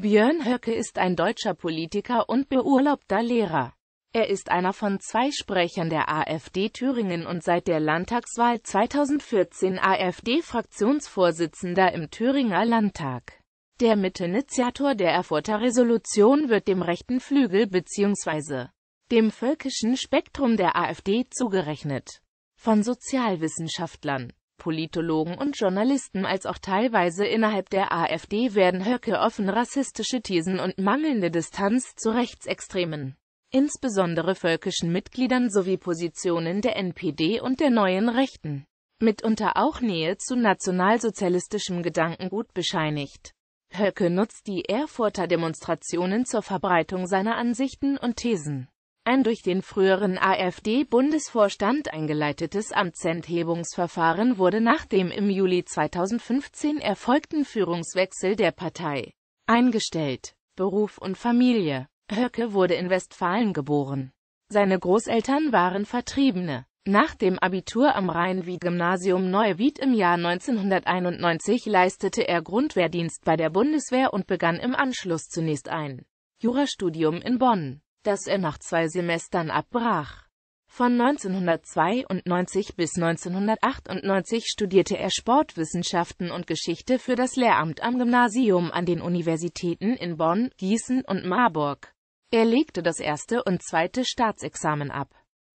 Björn Höcke ist ein deutscher Politiker und beurlaubter Lehrer. Er ist einer von zwei Sprechern der AfD Thüringen und seit der Landtagswahl 2014 AfD-Fraktionsvorsitzender im Thüringer Landtag. Der Mitinitiator der Erfurter Resolution wird dem rechten Flügel bzw. dem völkischen Spektrum der AfD zugerechnet. Von Sozialwissenschaftlern Politologen und Journalisten als auch teilweise innerhalb der AfD werden Höcke offen rassistische Thesen und mangelnde Distanz zu Rechtsextremen, insbesondere völkischen Mitgliedern sowie Positionen der NPD und der Neuen Rechten, mitunter auch Nähe zu nationalsozialistischem Gedankengut bescheinigt. Höcke nutzt die Erfurter Demonstrationen zur Verbreitung seiner Ansichten und Thesen. Ein durch den früheren AfD-Bundesvorstand eingeleitetes Amtsenthebungsverfahren wurde nach dem im Juli 2015 erfolgten Führungswechsel der Partei eingestellt. Beruf und Familie Höcke wurde in Westfalen geboren. Seine Großeltern waren Vertriebene. Nach dem Abitur am Rhein-Wied-Gymnasium Neuwied im Jahr 1991 leistete er Grundwehrdienst bei der Bundeswehr und begann im Anschluss zunächst ein Jurastudium in Bonn das er nach zwei Semestern abbrach. Von 1992 bis 1998 studierte er Sportwissenschaften und Geschichte für das Lehramt am Gymnasium an den Universitäten in Bonn, Gießen und Marburg. Er legte das erste und zweite Staatsexamen ab.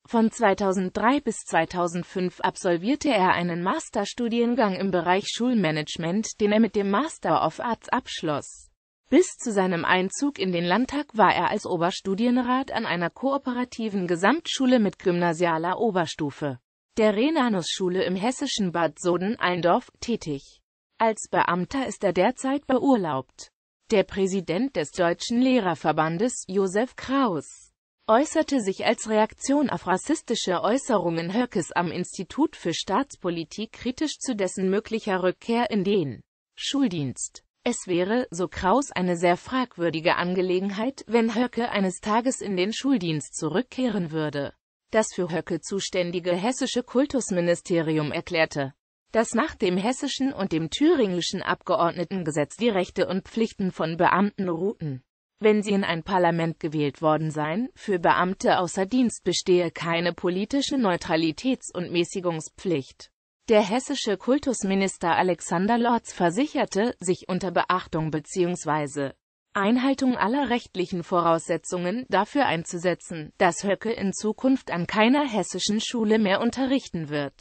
Von 2003 bis 2005 absolvierte er einen Masterstudiengang im Bereich Schulmanagement, den er mit dem Master of Arts abschloss. Bis zu seinem Einzug in den Landtag war er als Oberstudienrat an einer kooperativen Gesamtschule mit gymnasialer Oberstufe, der Renanus-Schule im hessischen Bad Soden-Eindorf, tätig. Als Beamter ist er derzeit beurlaubt. Der Präsident des Deutschen Lehrerverbandes, Josef Kraus, äußerte sich als Reaktion auf rassistische Äußerungen Höckes am Institut für Staatspolitik kritisch zu dessen möglicher Rückkehr in den Schuldienst. Es wäre, so Kraus, eine sehr fragwürdige Angelegenheit, wenn Höcke eines Tages in den Schuldienst zurückkehren würde. Das für Höcke zuständige hessische Kultusministerium erklärte, dass nach dem hessischen und dem thüringischen Abgeordnetengesetz die Rechte und Pflichten von Beamten ruhten. Wenn sie in ein Parlament gewählt worden seien, für Beamte außer Dienst bestehe keine politische Neutralitäts- und Mäßigungspflicht. Der hessische Kultusminister Alexander Lorz versicherte, sich unter Beachtung bzw. Einhaltung aller rechtlichen Voraussetzungen dafür einzusetzen, dass Höcke in Zukunft an keiner hessischen Schule mehr unterrichten wird.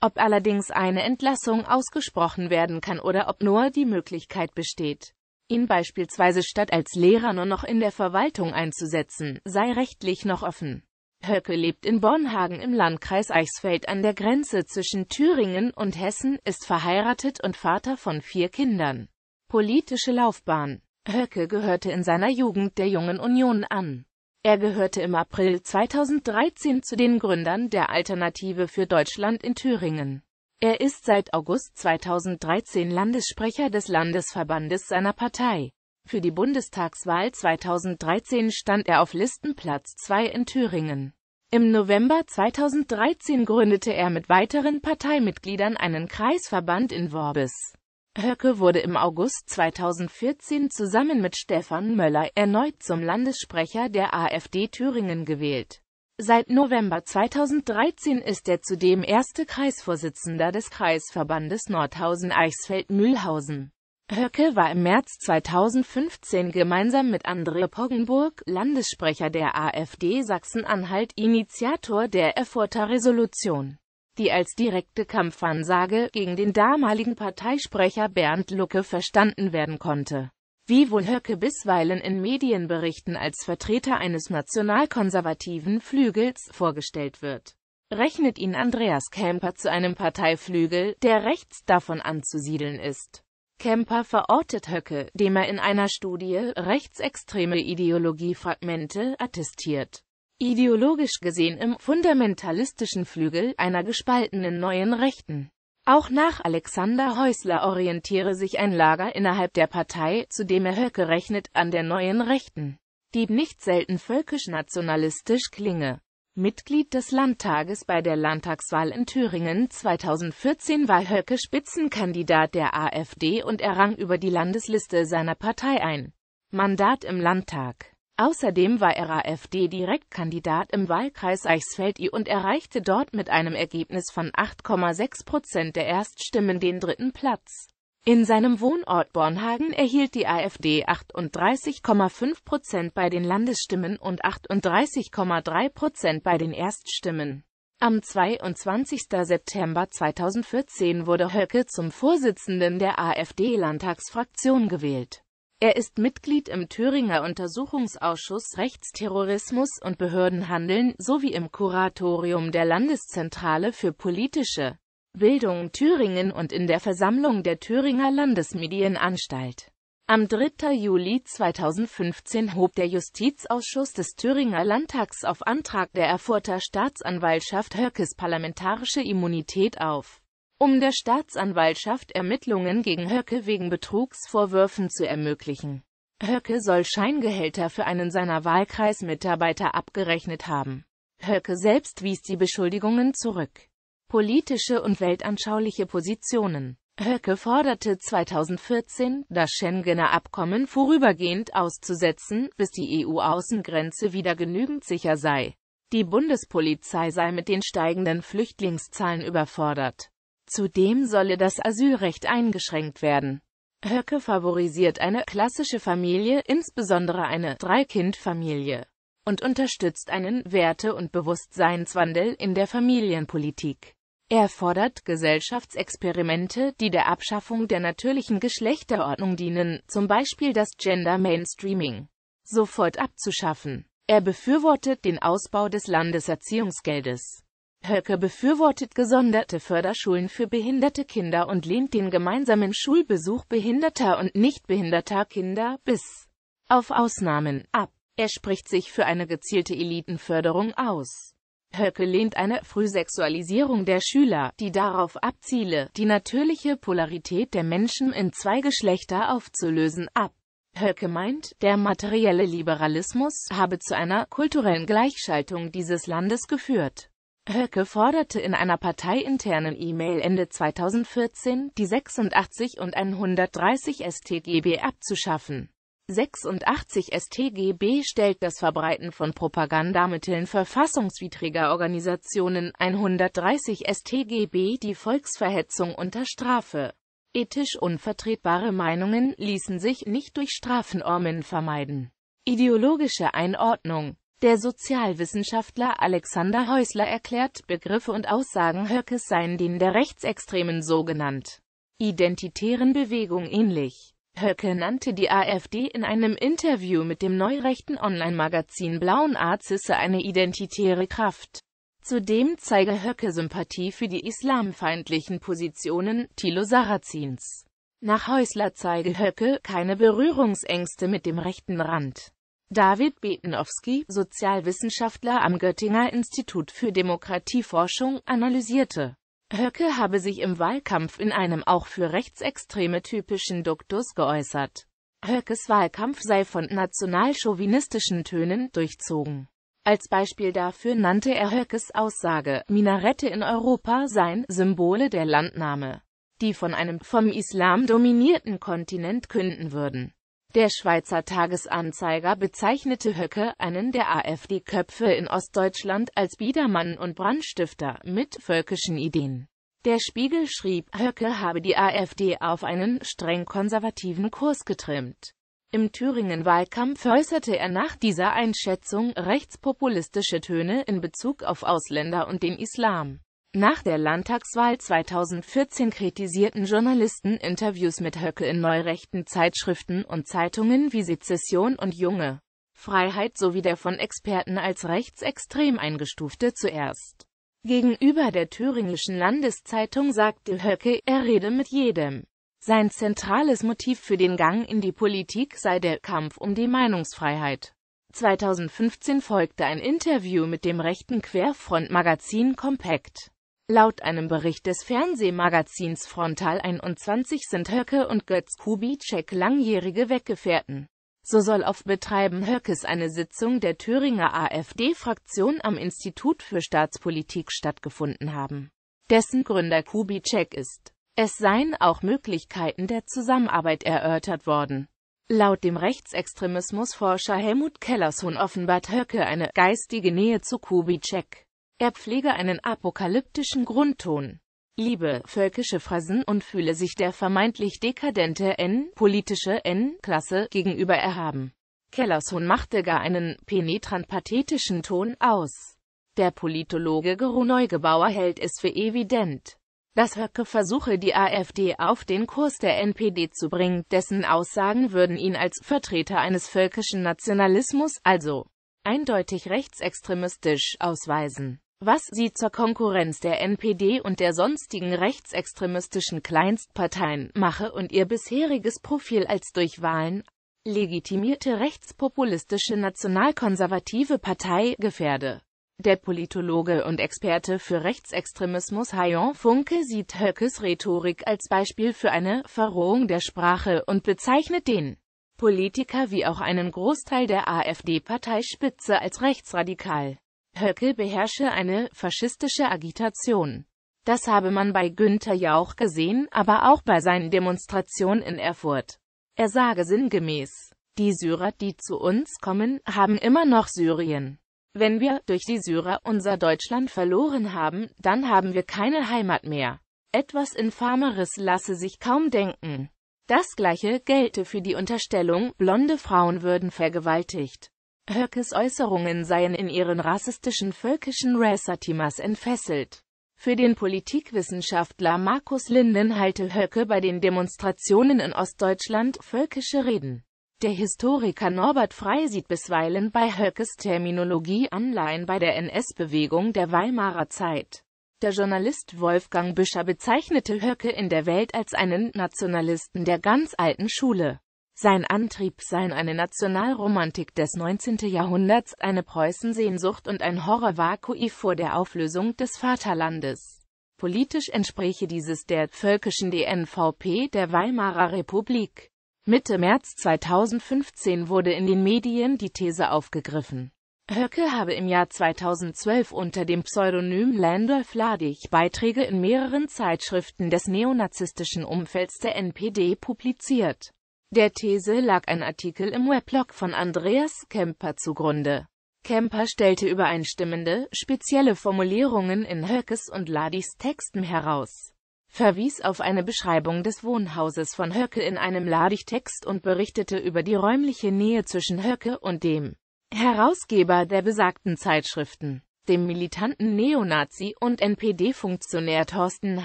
Ob allerdings eine Entlassung ausgesprochen werden kann oder ob nur die Möglichkeit besteht, ihn beispielsweise statt als Lehrer nur noch in der Verwaltung einzusetzen, sei rechtlich noch offen. Höcke lebt in Bornhagen im Landkreis Eichsfeld an der Grenze zwischen Thüringen und Hessen, ist verheiratet und Vater von vier Kindern. Politische Laufbahn Höcke gehörte in seiner Jugend der Jungen Union an. Er gehörte im April 2013 zu den Gründern der Alternative für Deutschland in Thüringen. Er ist seit August 2013 Landessprecher des Landesverbandes seiner Partei. Für die Bundestagswahl 2013 stand er auf Listenplatz 2 in Thüringen. Im November 2013 gründete er mit weiteren Parteimitgliedern einen Kreisverband in Worbis. Höcke wurde im August 2014 zusammen mit Stefan Möller erneut zum Landessprecher der AfD Thüringen gewählt. Seit November 2013 ist er zudem erste Kreisvorsitzender des Kreisverbandes Nordhausen-Eichsfeld-Mühlhausen. Höcke war im März 2015 gemeinsam mit Andre Poggenburg, Landessprecher der AfD Sachsen-Anhalt, Initiator der Erfurter Resolution, die als direkte Kampfansage gegen den damaligen Parteisprecher Bernd Lucke verstanden werden konnte. Wie wohl Höcke bisweilen in Medienberichten als Vertreter eines nationalkonservativen Flügels vorgestellt wird, rechnet ihn Andreas Kemper zu einem Parteiflügel, der rechts davon anzusiedeln ist. Kemper verortet Höcke, dem er in einer Studie rechtsextreme Ideologiefragmente attestiert. Ideologisch gesehen im fundamentalistischen Flügel einer gespaltenen Neuen Rechten. Auch nach Alexander Häusler orientiere sich ein Lager innerhalb der Partei, zu dem er Höcke rechnet, an der Neuen Rechten, die nicht selten völkisch-nationalistisch klinge Mitglied des Landtages bei der Landtagswahl in Thüringen 2014 war Höcke Spitzenkandidat der AfD und errang über die Landesliste seiner Partei ein Mandat im Landtag. Außerdem war er AfD-Direktkandidat im Wahlkreis Eichsfeld-I und erreichte dort mit einem Ergebnis von 8,6 Prozent der Erststimmen den dritten Platz. In seinem Wohnort Bornhagen erhielt die AfD 38,5 Prozent bei den Landesstimmen und 38,3 Prozent bei den Erststimmen. Am 22. September 2014 wurde Höcke zum Vorsitzenden der AfD-Landtagsfraktion gewählt. Er ist Mitglied im Thüringer Untersuchungsausschuss Rechtsterrorismus und Behördenhandeln sowie im Kuratorium der Landeszentrale für politische Bildung Thüringen und in der Versammlung der Thüringer Landesmedienanstalt. Am 3. Juli 2015 hob der Justizausschuss des Thüringer Landtags auf Antrag der Erfurter Staatsanwaltschaft Höckes parlamentarische Immunität auf, um der Staatsanwaltschaft Ermittlungen gegen Höcke wegen Betrugsvorwürfen zu ermöglichen. Höcke soll Scheingehälter für einen seiner Wahlkreismitarbeiter abgerechnet haben. Höcke selbst wies die Beschuldigungen zurück politische und weltanschauliche Positionen. Höcke forderte 2014, das Schengener Abkommen vorübergehend auszusetzen, bis die EU-Außengrenze wieder genügend sicher sei. Die Bundespolizei sei mit den steigenden Flüchtlingszahlen überfordert. Zudem solle das Asylrecht eingeschränkt werden. Höcke favorisiert eine klassische Familie, insbesondere eine Dreikindfamilie. familie und unterstützt einen Werte- und Bewusstseinswandel in der Familienpolitik. Er fordert Gesellschaftsexperimente, die der Abschaffung der natürlichen Geschlechterordnung dienen, zum Beispiel das Gender Mainstreaming, sofort abzuschaffen. Er befürwortet den Ausbau des Landeserziehungsgeldes. Höcke befürwortet gesonderte Förderschulen für behinderte Kinder und lehnt den gemeinsamen Schulbesuch behinderter und nicht behinderter Kinder bis auf Ausnahmen ab. Er spricht sich für eine gezielte Elitenförderung aus. Höcke lehnt eine Frühsexualisierung der Schüler, die darauf abziele, die natürliche Polarität der Menschen in zwei Geschlechter aufzulösen, ab. Höcke meint, der materielle Liberalismus habe zu einer kulturellen Gleichschaltung dieses Landes geführt. Höcke forderte in einer parteiinternen E-Mail Ende 2014, die 86 und 130 StGB abzuschaffen. 86 StGB stellt das Verbreiten von Propagandamitteln verfassungswidriger Organisationen 130 StGB die Volksverhetzung unter Strafe. Ethisch unvertretbare Meinungen ließen sich nicht durch Strafenormen vermeiden. Ideologische Einordnung Der Sozialwissenschaftler Alexander Häusler erklärt, Begriffe und Aussagen Höckes seien denen der Rechtsextremen so genannt. Identitären Bewegung ähnlich. Höcke nannte die AfD in einem Interview mit dem neurechten Online-Magazin Blauen Arzisse eine identitäre Kraft. Zudem zeige Höcke Sympathie für die islamfeindlichen Positionen Thilo Sarrazins. Nach Häusler zeige Höcke keine Berührungsängste mit dem rechten Rand. David Betenowski, Sozialwissenschaftler am Göttinger Institut für Demokratieforschung, analysierte Höcke habe sich im Wahlkampf in einem auch für Rechtsextreme typischen Duktus geäußert. Höckes Wahlkampf sei von nationalchauvinistischen Tönen durchzogen. Als Beispiel dafür nannte er Höckes Aussage, Minarette in Europa seien Symbole der Landnahme, die von einem vom Islam dominierten Kontinent künden würden. Der Schweizer Tagesanzeiger bezeichnete Höcke, einen der AfD-Köpfe in Ostdeutschland, als Biedermann und Brandstifter mit völkischen Ideen. Der Spiegel schrieb, Höcke habe die AfD auf einen streng konservativen Kurs getrimmt. Im Thüringen-Wahlkampf äußerte er nach dieser Einschätzung rechtspopulistische Töne in Bezug auf Ausländer und den Islam. Nach der Landtagswahl 2014 kritisierten Journalisten Interviews mit Höcke in neurechten Zeitschriften und Zeitungen wie Sezession und Junge Freiheit sowie der von Experten als rechtsextrem eingestufte zuerst. Gegenüber der Thüringischen Landeszeitung sagte Höcke, er rede mit jedem. Sein zentrales Motiv für den Gang in die Politik sei der Kampf um die Meinungsfreiheit. 2015 folgte ein Interview mit dem rechten Querfront-Magazin Compact. Laut einem Bericht des Fernsehmagazins Frontal 21 sind Höcke und Götz Kubitschek langjährige Weggefährten. So soll auf Betreiben Höckes eine Sitzung der Thüringer AfD-Fraktion am Institut für Staatspolitik stattgefunden haben, dessen Gründer Kubitschek ist. Es seien auch Möglichkeiten der Zusammenarbeit erörtert worden. Laut dem Rechtsextremismusforscher Helmut Kellersohn offenbart Höcke eine geistige Nähe zu Kubitschek. Er pflege einen apokalyptischen Grundton, liebe völkische Phrasen und fühle sich der vermeintlich dekadente N, politische N-Klasse gegenüber erhaben. Kellershohn machte gar einen penetrant pathetischen Ton aus. Der Politologe Gero Neugebauer hält es für evident, dass Höcke versuche, die AfD auf den Kurs der NPD zu bringen, dessen Aussagen würden ihn als Vertreter eines völkischen Nationalismus, also eindeutig rechtsextremistisch, ausweisen was sie zur Konkurrenz der NPD und der sonstigen rechtsextremistischen Kleinstparteien mache und ihr bisheriges Profil als durch Wahlen legitimierte rechtspopulistische nationalkonservative Partei gefährde. Der Politologe und Experte für Rechtsextremismus Hayon Funke sieht Höckes Rhetorik als Beispiel für eine Verrohung der Sprache und bezeichnet den Politiker wie auch einen Großteil der AfD-Parteispitze als rechtsradikal. Höcke beherrsche eine faschistische Agitation. Das habe man bei Günther Jauch gesehen, aber auch bei seinen Demonstrationen in Erfurt. Er sage sinngemäß, die Syrer, die zu uns kommen, haben immer noch Syrien. Wenn wir durch die Syrer unser Deutschland verloren haben, dann haben wir keine Heimat mehr. Etwas Infameres lasse sich kaum denken. Das gleiche gelte für die Unterstellung, blonde Frauen würden vergewaltigt. Höckes Äußerungen seien in ihren rassistischen völkischen Ressatimas entfesselt. Für den Politikwissenschaftler Markus Linden halte Höcke bei den Demonstrationen in Ostdeutschland völkische Reden. Der Historiker Norbert Frey sieht bisweilen bei Höckes Terminologie Anleihen bei der NS-Bewegung der Weimarer Zeit. Der Journalist Wolfgang Büscher bezeichnete Höcke in der Welt als einen Nationalisten der ganz alten Schule. Sein Antrieb seien eine Nationalromantik des 19. Jahrhunderts, eine Preußensehnsucht und ein Horrorvakui vor der Auflösung des Vaterlandes. Politisch entspräche dieses der völkischen DNVP der Weimarer Republik. Mitte März 2015 wurde in den Medien die These aufgegriffen. Höcke habe im Jahr 2012 unter dem Pseudonym Landolf Ladig Beiträge in mehreren Zeitschriften des neonazistischen Umfelds der NPD publiziert. Der These lag ein Artikel im Weblog von Andreas Kemper zugrunde. Kemper stellte übereinstimmende, spezielle Formulierungen in Höckes und Ladis Texten heraus, verwies auf eine Beschreibung des Wohnhauses von Höcke in einem Ladich-Text und berichtete über die räumliche Nähe zwischen Höcke und dem Herausgeber der besagten Zeitschriften, dem militanten Neonazi und NPD-Funktionär Thorsten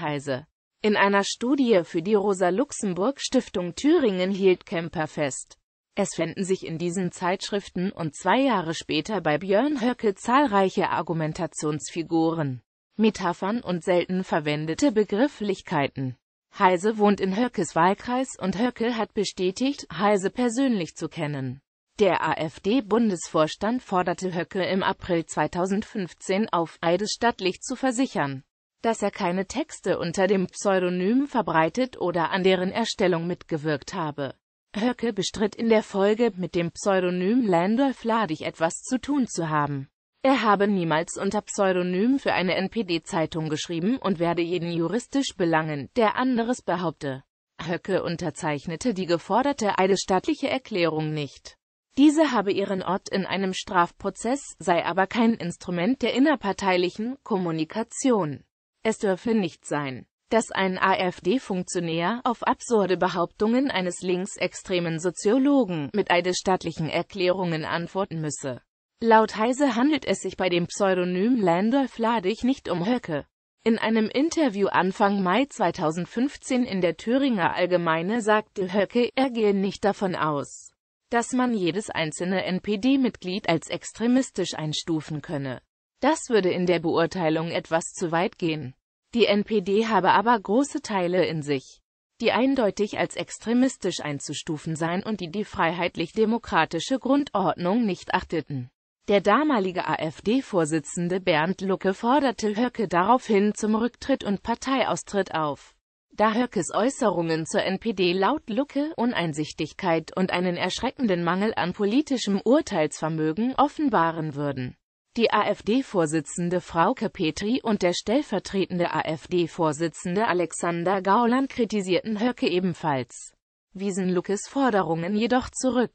Heise. In einer Studie für die Rosa-Luxemburg-Stiftung Thüringen hielt Kemper fest. Es fänden sich in diesen Zeitschriften und zwei Jahre später bei Björn Höcke zahlreiche Argumentationsfiguren, Metaphern und selten verwendete Begrifflichkeiten. Heise wohnt in Höckes Wahlkreis und Höcke hat bestätigt, Heise persönlich zu kennen. Der AfD-Bundesvorstand forderte Höcke im April 2015 auf, Eides stattlich zu versichern dass er keine Texte unter dem Pseudonym verbreitet oder an deren Erstellung mitgewirkt habe. Höcke bestritt in der Folge, mit dem Pseudonym Landolf Ladig etwas zu tun zu haben. Er habe niemals unter Pseudonym für eine NPD-Zeitung geschrieben und werde jeden juristisch belangen, der anderes behaupte. Höcke unterzeichnete die geforderte eidesstattliche Erklärung nicht. Diese habe ihren Ort in einem Strafprozess, sei aber kein Instrument der innerparteilichen Kommunikation. Es dürfe nicht sein, dass ein AfD-Funktionär auf absurde Behauptungen eines linksextremen Soziologen mit eidesstattlichen Erklärungen antworten müsse. Laut Heise handelt es sich bei dem Pseudonym Landolf Ladig nicht um Höcke. In einem Interview Anfang Mai 2015 in der Thüringer Allgemeine sagte Höcke, er gehe nicht davon aus, dass man jedes einzelne NPD-Mitglied als extremistisch einstufen könne. Das würde in der Beurteilung etwas zu weit gehen. Die NPD habe aber große Teile in sich, die eindeutig als extremistisch einzustufen seien und die die freiheitlich-demokratische Grundordnung nicht achteten. Der damalige AfD-Vorsitzende Bernd Lucke forderte Höcke daraufhin zum Rücktritt und Parteiaustritt auf. Da Höckes Äußerungen zur NPD laut Lucke Uneinsichtigkeit und einen erschreckenden Mangel an politischem Urteilsvermögen offenbaren würden die AfD-Vorsitzende Frauke Petri und der stellvertretende AfD-Vorsitzende Alexander Gauland kritisierten Höcke ebenfalls, wiesen Luckes Forderungen jedoch zurück.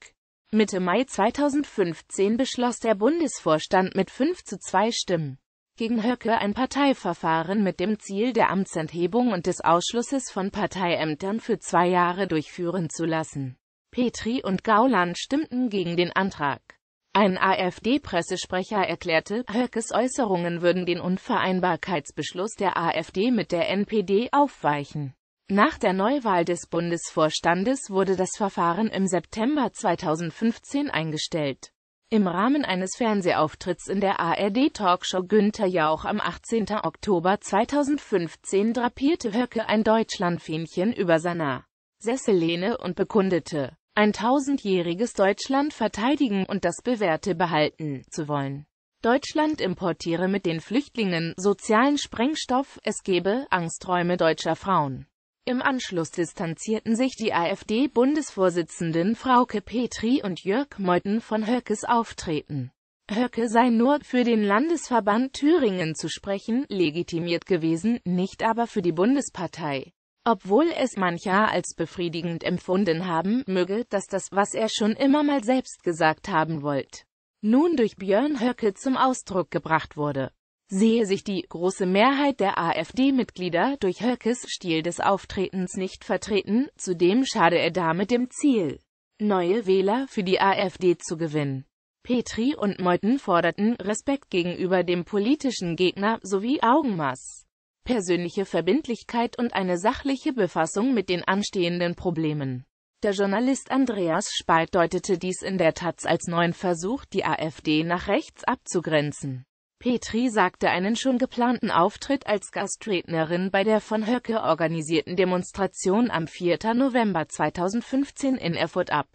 Mitte Mai 2015 beschloss der Bundesvorstand mit 5 zu 2 Stimmen gegen Höcke ein Parteiverfahren mit dem Ziel der Amtsenthebung und des Ausschlusses von Parteiämtern für zwei Jahre durchführen zu lassen. Petri und Gauland stimmten gegen den Antrag. Ein AfD-Pressesprecher erklärte, Höckes Äußerungen würden den Unvereinbarkeitsbeschluss der AfD mit der NPD aufweichen. Nach der Neuwahl des Bundesvorstandes wurde das Verfahren im September 2015 eingestellt. Im Rahmen eines Fernsehauftritts in der ARD-Talkshow Günther Jauch am 18. Oktober 2015 drapierte Höcke ein Deutschlandfähnchen über seiner Sessellehne und bekundete, ein tausendjähriges Deutschland verteidigen und das Bewährte behalten zu wollen. Deutschland importiere mit den Flüchtlingen sozialen Sprengstoff, es gebe Angsträume deutscher Frauen. Im Anschluss distanzierten sich die AfD-Bundesvorsitzenden Frauke Petri und Jörg Meuthen von Höckes Auftreten. Höcke sei nur für den Landesverband Thüringen zu sprechen, legitimiert gewesen, nicht aber für die Bundespartei obwohl es mancher als befriedigend empfunden haben möge, dass das, was er schon immer mal selbst gesagt haben wollte, nun durch Björn Höcke zum Ausdruck gebracht wurde. Sehe sich die große Mehrheit der AfD-Mitglieder durch Höckes Stil des Auftretens nicht vertreten, zudem schade er damit dem Ziel, neue Wähler für die AfD zu gewinnen. Petri und Meuthen forderten Respekt gegenüber dem politischen Gegner sowie Augenmaß persönliche Verbindlichkeit und eine sachliche Befassung mit den anstehenden Problemen. Der Journalist Andreas Spalt deutete dies in der Taz als neuen Versuch, die AfD nach rechts abzugrenzen. Petri sagte einen schon geplanten Auftritt als Gastrednerin bei der von Höcke organisierten Demonstration am 4. November 2015 in Erfurt ab.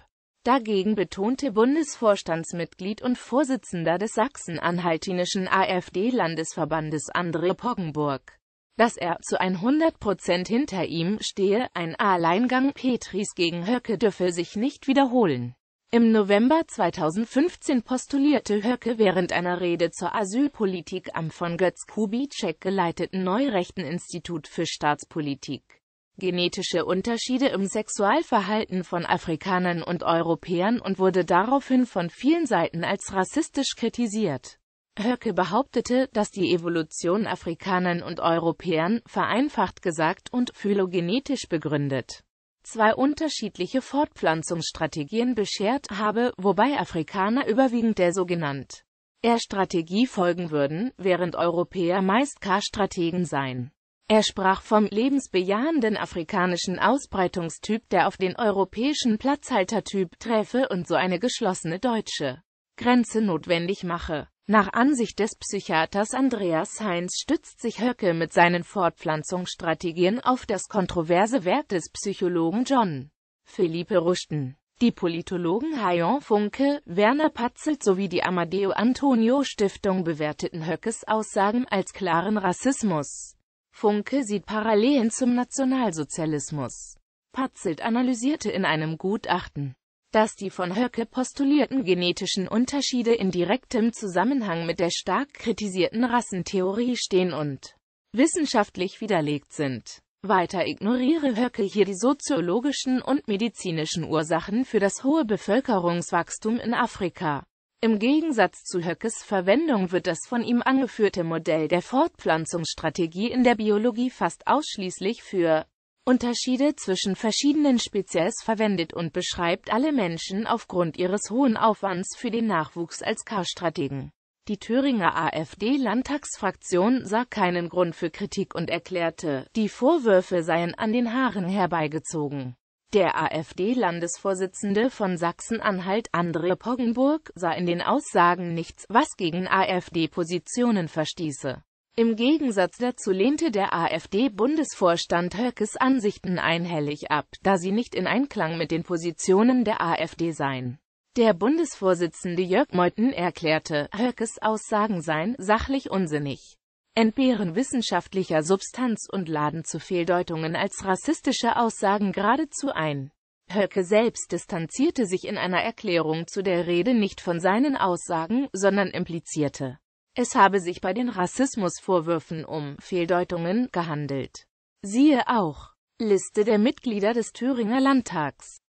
Dagegen betonte Bundesvorstandsmitglied und Vorsitzender des Sachsen-Anhaltinischen AfD-Landesverbandes André Poggenburg dass er zu 100% hinter ihm stehe, ein Alleingang Petris gegen Höcke dürfe sich nicht wiederholen. Im November 2015 postulierte Höcke während einer Rede zur Asylpolitik am von Götz Kubitschek geleiteten Neurechteninstitut für Staatspolitik. Genetische Unterschiede im Sexualverhalten von Afrikanern und Europäern und wurde daraufhin von vielen Seiten als rassistisch kritisiert. Höcke behauptete, dass die Evolution Afrikanern und Europäern, vereinfacht gesagt und phylogenetisch begründet, zwei unterschiedliche Fortpflanzungsstrategien beschert habe, wobei Afrikaner überwiegend der sogenannten R-Strategie folgen würden, während Europäer meist K-Strategen seien. Er sprach vom lebensbejahenden afrikanischen Ausbreitungstyp, der auf den europäischen Platzhaltertyp treffe und so eine geschlossene deutsche Grenze notwendig mache. Nach Ansicht des Psychiaters Andreas Heinz stützt sich Höcke mit seinen Fortpflanzungsstrategien auf das kontroverse Werk des Psychologen John Philippe Ruschten. Die Politologen Hayon Funke, Werner Patzelt sowie die Amadeo-Antonio-Stiftung bewerteten Höckes Aussagen als klaren Rassismus. Funke sieht Parallelen zum Nationalsozialismus. Patzelt analysierte in einem Gutachten dass die von Höcke postulierten genetischen Unterschiede in direktem Zusammenhang mit der stark kritisierten Rassentheorie stehen und wissenschaftlich widerlegt sind. Weiter ignoriere Höcke hier die soziologischen und medizinischen Ursachen für das hohe Bevölkerungswachstum in Afrika. Im Gegensatz zu Höckes Verwendung wird das von ihm angeführte Modell der Fortpflanzungsstrategie in der Biologie fast ausschließlich für Unterschiede zwischen verschiedenen Spezies verwendet und beschreibt alle Menschen aufgrund ihres hohen Aufwands für den Nachwuchs als K-Strategen. Die Thüringer AfD-Landtagsfraktion sah keinen Grund für Kritik und erklärte, die Vorwürfe seien an den Haaren herbeigezogen. Der AfD-Landesvorsitzende von Sachsen-Anhalt André Poggenburg sah in den Aussagen nichts, was gegen AfD-Positionen verstieße. Im Gegensatz dazu lehnte der AfD-Bundesvorstand Höckes Ansichten einhellig ab, da sie nicht in Einklang mit den Positionen der AfD seien. Der Bundesvorsitzende Jörg Meuthen erklärte, Höckes Aussagen seien sachlich unsinnig, entbehren wissenschaftlicher Substanz und laden zu Fehldeutungen als rassistische Aussagen geradezu ein. Höcke selbst distanzierte sich in einer Erklärung zu der Rede nicht von seinen Aussagen, sondern implizierte, es habe sich bei den Rassismusvorwürfen um Fehldeutungen gehandelt. Siehe auch Liste der Mitglieder des Thüringer Landtags